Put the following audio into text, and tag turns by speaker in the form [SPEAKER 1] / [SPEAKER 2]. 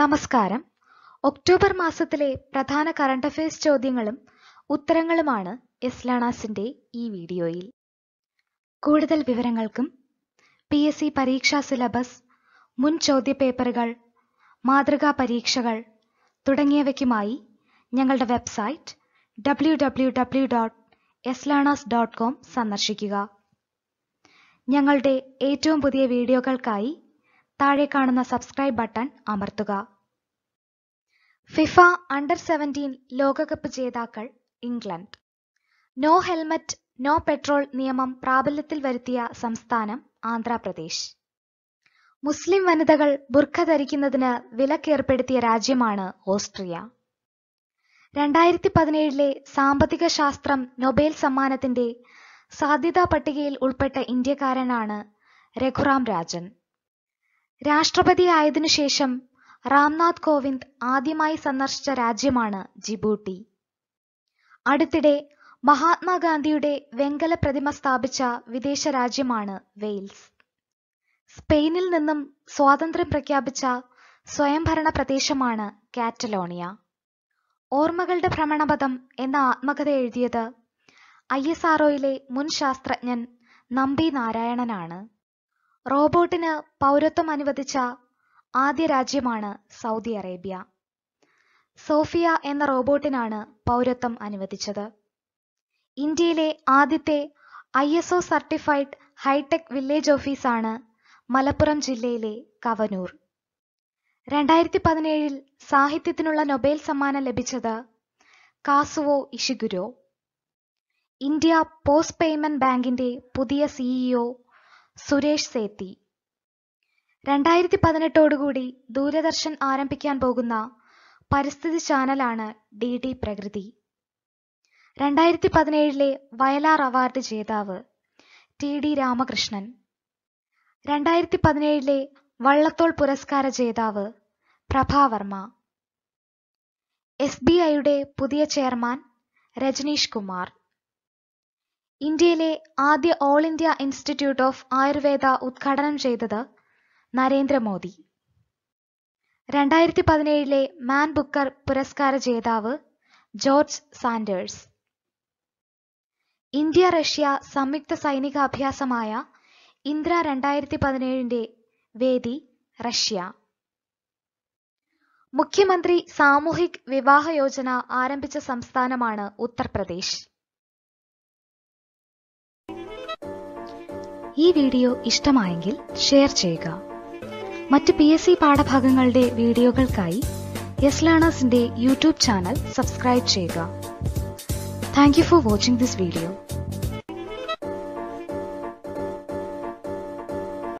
[SPEAKER 1] നമസ്കാരം ഒക്ടോബർ മാസത്തിലെ പ്രധാന കറണ്ട് അഫയേഴ്സ് ചോദ്യങ്ങളും ഉത്തരങ്ങളുമാണ് എസ്ലാണാസിന്റെ ഈ വീഡിയോയിൽ കൂടുതൽ വിവരങ്ങൾക്കും പി എസ് സി പരീക്ഷാ സിലബസ് മുൻ ചോദ്യപേപ്പറുകൾ മാതൃകാ പരീക്ഷകൾ തുടങ്ങിയവയ്ക്കുമായി ഞങ്ങളുടെ website W W W dot എസ്ലാണാസ് ഡോട്ട് കോം സന്ദർശിക്കുക ഞങ്ങളുടെ ഏറ്റവും പുതിയ വീഡിയോകൾക്കായി താഴെ കാണുന്ന സബ്സ്ക്രൈബ് ബട്ടൺ അമർത്തുക ഫിഫ അണ്ടർ സെവൻറ്റീൻ ലോകകപ്പ് ജേതാക്കൾ England no helmet no petrol നിയമം പ്രാബല്യത്തിൽ വരുത്തിയ സംസ്ഥാനം ആന്ധ്രാപ്രദേശ് മുസ്ലിം വനിതകൾ ബുർഖ ധരിക്കുന്നതിന് വിലക്കേർപ്പെടുത്തിയ രാജ്യമാണ് ഓസ്ട്രിയ രണ്ടായിരത്തി പതിനേഴിലെ സാമ്പത്തിക ശാസ്ത്രം നൊബേൽ സമ്മാനത്തിന്റെ സാധ്യതാ പട്ടികയിൽ ഉൾപ്പെട്ട ഇന്ത്യക്കാരനാണ് രഘുറാം രാജൻ രാഷ്ട്രപതി ആയതിനു ശേഷം റാംനാഥ് കോവിന്ദ് ആദ്യമായി സന്ദർശിച്ച രാജ്യമാണ് ജിബൂട്ടി അടുത്തിടെ മഹാത്മാഗാന്ധിയുടെ വെങ്കല പ്രതിമ സ്ഥാപിച്ച വിദേശ രാജ്യമാണ് വെയിൽസ് സ്പെയിനിൽ നിന്നും സ്വാതന്ത്ര്യം പ്രഖ്യാപിച്ച സ്വയംഭരണ പ്രദേശമാണ് കാറ്റലോണിയ ഓർമ്മകളുടെ ഭ്രമണപഥം എന്ന ആത്മകഥ എഴുതിയത് ഐ എസ് ആർഒയിലെ മുൻ ശാസ്ത്രജ്ഞൻ നമ്പി നാരായണനാണ് റോബോട്ടിന് പൗരത്വം അനുവദിച്ച ആദ്യ രാജ്യമാണ് സൗദി അറേബ്യ സോഫിയ എന്ന റോബോട്ടിനാണ് പൗരത്വം അനുവദിച്ചത് ഇന്ത്യയിലെ ആദ്യത്തെ I S O certified hitech village ഓഫീസാണ് മലപ്പുറം ജില്ലയിലെ കവനൂർ രണ്ടായിരത്തി പതിനേഴിൽ സാഹിത്യത്തിനുള്ള നൊബേൽ സമ്മാനം ലഭിച്ചത് Kazuo Ishiguro India post payment ബാങ്കിന്റെ പുതിയ സിഇഒ സുരേഷ് സേത്തി രണ്ടായിരത്തി പതിനെട്ടോടുകൂടി ദൂരദർശൻ ആരംഭിക്കാൻ പോകുന്ന പരിസ്ഥിതി ചാനലാണ് ഡി ഡി പ്രകൃതി രണ്ടായിരത്തി പതിനേഴിലെ വയലാർ അവാർഡ് ജേതാവ് ടി ഡി രാമകൃഷ്ണൻ രണ്ടായിരത്തി പതിനേഴിലെ വള്ളത്തോൾ പുരസ്കാര ജേതാവ് പ്രഭാവർമ്മ എസ് ബി ഐയുടെ പുതിയ ചെയർമാൻ രജനീഷ് കുമാർ ഇന്ത്യയിലെ ആദ്യ all India institute of Ayurveda ഉദ്ഘാടനം ചെയ്തത് നരേന്ദ്രമോദി രണ്ടായിരത്തി പതിനേഴിലെ മാൻ ബുക്കർ പുരസ്കാര ജേതാവ് ജോർജ് സാൻഡേഴ്സ് ഇന്ത്യ റഷ്യ സംയുക്ത സൈനികാഭ്യാസമായ ഇന്ദ്ര രണ്ടായിരത്തി പതിനേഴിന്റെ വേദി റഷ്യ മുഖ്യമന്ത്രി സാമൂഹിക് വിവാഹ യോജന ആരംഭിച്ച സംസ്ഥാനമാണ് ഉത്തർപ്രദേശ് ഈ വീഡിയോ ഇഷ്ടമായെങ്കിൽ ഷെയർ ചെയ്യുക മറ്റ് പി എസ് സി പാഠഭാഗങ്ങളുടെ വീഡിയോകൾക്കായി യെസ് ലേണേഴ്സിന്റെ യൂട്യൂബ് ചാനൽ സബ്സ്ക്രൈബ് ചെയ്യുക thank you for watching this video